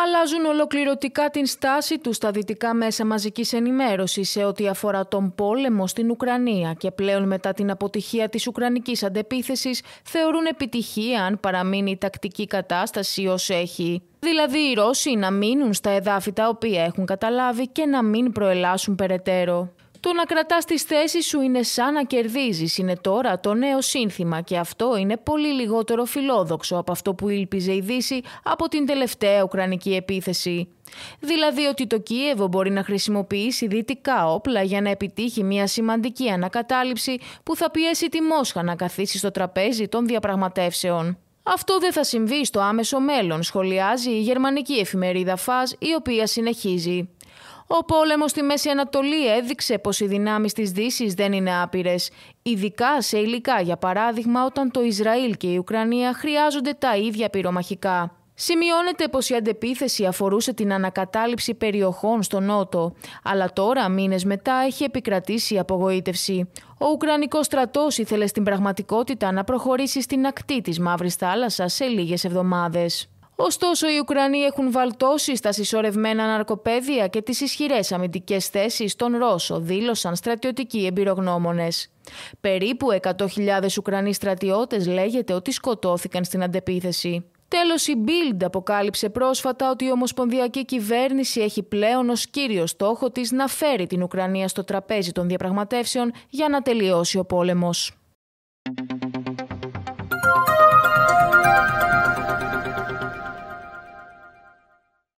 αλλάζουν ολοκληρωτικά την στάση τους στα δυτικά μέσα μαζικής ενημέρωσης σε ό,τι αφορά τον πόλεμο στην Ουκρανία και πλέον μετά την αποτυχία της ουκρανικής αντεπίθεσης θεωρούν επιτυχία αν παραμείνει η τακτική κατάσταση ως έχει. Δηλαδή οι Ρώσοι να μείνουν στα εδάφη τα οποία έχουν καταλάβει και να μην προελάσουν περαιτέρω. Το να κρατάς τις θέσεις σου είναι σαν να κερδίζεις, είναι τώρα το νέο σύνθημα και αυτό είναι πολύ λιγότερο φιλόδοξο από αυτό που ήλπιζε η Δύση από την τελευταία Ουκρανική επίθεση. Δηλαδή ότι το Κίεβο μπορεί να χρησιμοποιήσει δυτικά όπλα για να επιτύχει μια σημαντική ανακατάληψη που θα πιέσει τη Μόσχα να καθίσει στο τραπέζι των διαπραγματεύσεων. Αυτό δεν θα συμβεί στο άμεσο μέλλον, σχολιάζει η γερμανική εφημερίδα ΦΑΣ, η οποία συνεχίζει. Ο πόλεμος στη Μέση Ανατολή έδειξε πως οι δυνάμεις της Δύσης δεν είναι άπειρες, ειδικά σε υλικά, για παράδειγμα όταν το Ισραήλ και η Ουκρανία χρειάζονται τα ίδια πυρομαχικά. Σημειώνεται πως η αντεπίθεση αφορούσε την ανακατάληψη περιοχών στο Νότο, αλλά τώρα, μήνες μετά, έχει επικρατήσει η απογοήτευση. Ο Ουκρανικός στρατός ήθελε στην πραγματικότητα να προχωρήσει στην ακτή της Μαύρης Θάλασσας σε λίγες εβδομάδες. Ωστόσο, οι Ουκρανοί έχουν βαλτώσει στα συσσωρευμένα ναρκοπεδία και τις ισχυρές αμυντικές θέσεις των Ρώσων, δήλωσαν στρατιωτικοί εμπειρογνώμονες. Περίπου 100.000 Ουκρανοί στρατιώτες λέγεται ότι σκοτώθηκαν στην αντεπίθεση. Τέλος, η Bild αποκάλυψε πρόσφατα ότι η Ομοσπονδιακή Κυβέρνηση έχει πλέον ως κύριο στόχο της να φέρει την Ουκρανία στο τραπέζι των διαπραγματεύσεων για να τελειώσει ο πόλεμος.